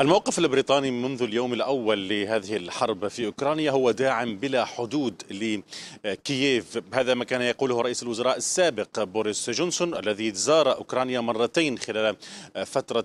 الموقف البريطاني منذ اليوم الأول لهذه الحرب في أوكرانيا هو داعم بلا حدود لكييف هذا ما كان يقوله رئيس الوزراء السابق بوريس جونسون الذي زار أوكرانيا مرتين خلال فترة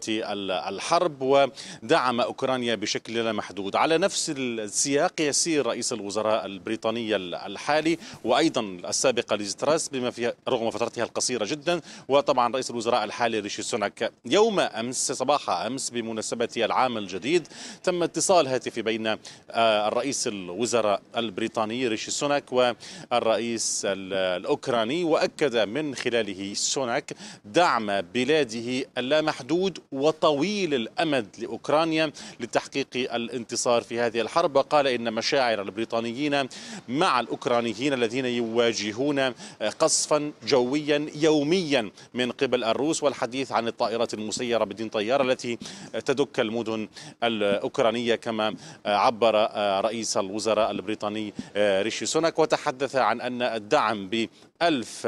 الحرب ودعم أوكرانيا بشكل لا محدود على نفس السياق يسير رئيس الوزراء البريطاني الحالي وأيضا السابق ليزتراس بما فيها رغم فترتها القصيرة جدا وطبعا رئيس الوزراء الحالي ريشي سونك يوم أمس صباح أمس بمناسبة العام الجديد تم اتصال هاتفي بين آه، الرئيس الوزراء البريطاني ريشي سوناك والرئيس الأوكراني وأكد من خلاله سوناك دعم بلاده اللامحدود وطويل الأمد لأوكرانيا لتحقيق الانتصار في هذه الحرب وقال إن مشاعر البريطانيين مع الأوكرانيين الذين يواجهون قصفا جويا يوميا من قبل الروس والحديث عن الطائرات المسيرة بدين طيار التي تدك المدن المدن الأوكرانية كما عبر رئيس الوزراء البريطاني ريشي سونك وتحدث عن أن الدعم ب ألف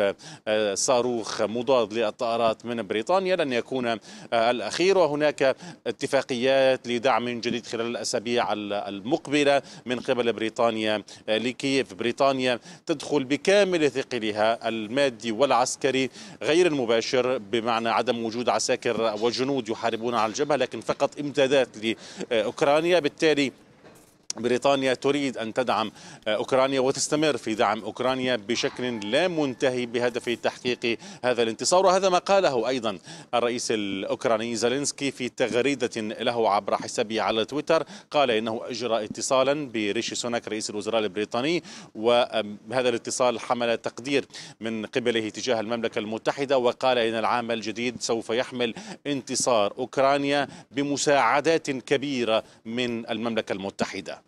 صاروخ مضاد للطائرات من بريطانيا لن يكون الأخير وهناك اتفاقيات لدعم جديد خلال الأسابيع المقبلة من قبل بريطانيا لكييف بريطانيا تدخل بكامل ثقلها المادي والعسكري غير المباشر بمعنى عدم وجود عساكر وجنود يحاربون على الجبهة لكن فقط إمداد امدادات لاوكرانيا بالتالي بريطانيا تريد أن تدعم أوكرانيا وتستمر في دعم أوكرانيا بشكل لا منتهي بهدف تحقيق هذا الانتصار وهذا ما قاله أيضا الرئيس الأوكراني زيلينسكي في تغريدة له عبر حسابه على تويتر قال إنه أجرى اتصالا بريشي سوناك رئيس الوزراء البريطاني وهذا الاتصال حمل تقدير من قبله تجاه المملكة المتحدة وقال إن العام الجديد سوف يحمل انتصار أوكرانيا بمساعدات كبيرة من المملكة المتحدة